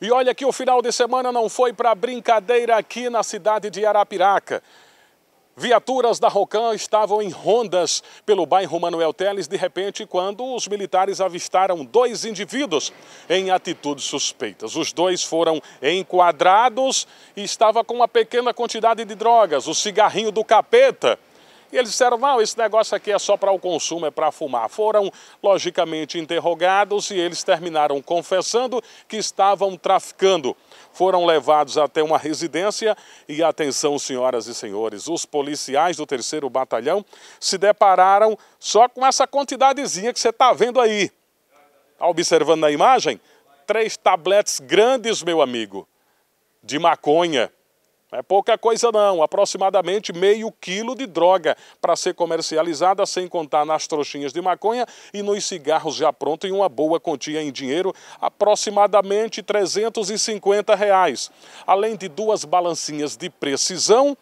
E olha que o final de semana não foi para brincadeira aqui na cidade de Arapiraca. Viaturas da Rocan estavam em rondas pelo bairro Manuel Teles, de repente, quando os militares avistaram dois indivíduos em atitudes suspeitas. Os dois foram enquadrados e estava com uma pequena quantidade de drogas, o cigarrinho do capeta e eles disseram, não, esse negócio aqui é só para o consumo, é para fumar. Foram, logicamente, interrogados e eles terminaram confessando que estavam traficando. Foram levados até uma residência e, atenção, senhoras e senhores, os policiais do terceiro Batalhão se depararam só com essa quantidadezinha que você está vendo aí. Está observando na imagem? Três tabletes grandes, meu amigo, de maconha. É pouca coisa não, aproximadamente meio quilo de droga para ser comercializada, sem contar nas trouxinhas de maconha e nos cigarros já prontos em uma boa quantia em dinheiro, aproximadamente 350 reais. Além de duas balancinhas de precisão,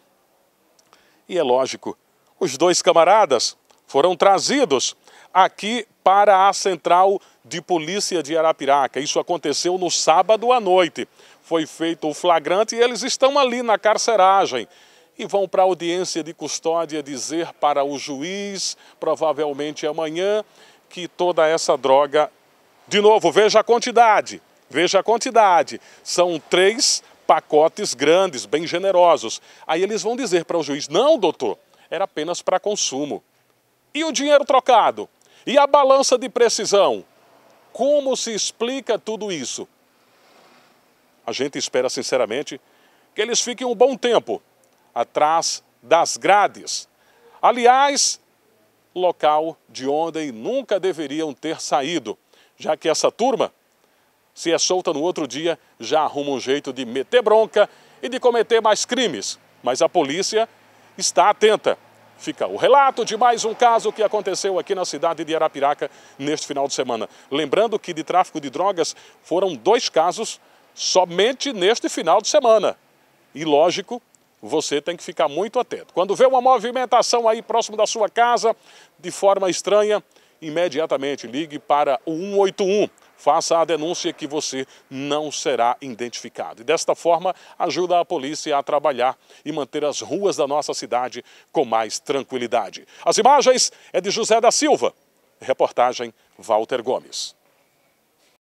e é lógico, os dois camaradas foram trazidos aqui para a Central de Polícia de Arapiraca. Isso aconteceu no sábado à noite foi feito o flagrante e eles estão ali na carceragem e vão para a audiência de custódia dizer para o juiz, provavelmente amanhã, que toda essa droga. De novo, veja a quantidade, veja a quantidade. São três pacotes grandes, bem generosos. Aí eles vão dizer para o juiz: não, doutor, era apenas para consumo. E o dinheiro trocado? E a balança de precisão? Como se explica tudo isso? a gente espera sinceramente que eles fiquem um bom tempo atrás das grades. Aliás, local de onde nunca deveriam ter saído, já que essa turma, se é solta no outro dia, já arruma um jeito de meter bronca e de cometer mais crimes. Mas a polícia está atenta. Fica o relato de mais um caso que aconteceu aqui na cidade de Arapiraca neste final de semana. Lembrando que de tráfico de drogas foram dois casos somente neste final de semana. E lógico, você tem que ficar muito atento. Quando vê uma movimentação aí próximo da sua casa, de forma estranha, imediatamente ligue para o 181. Faça a denúncia que você não será identificado. E desta forma, ajuda a polícia a trabalhar e manter as ruas da nossa cidade com mais tranquilidade. As imagens é de José da Silva. Reportagem Walter Gomes.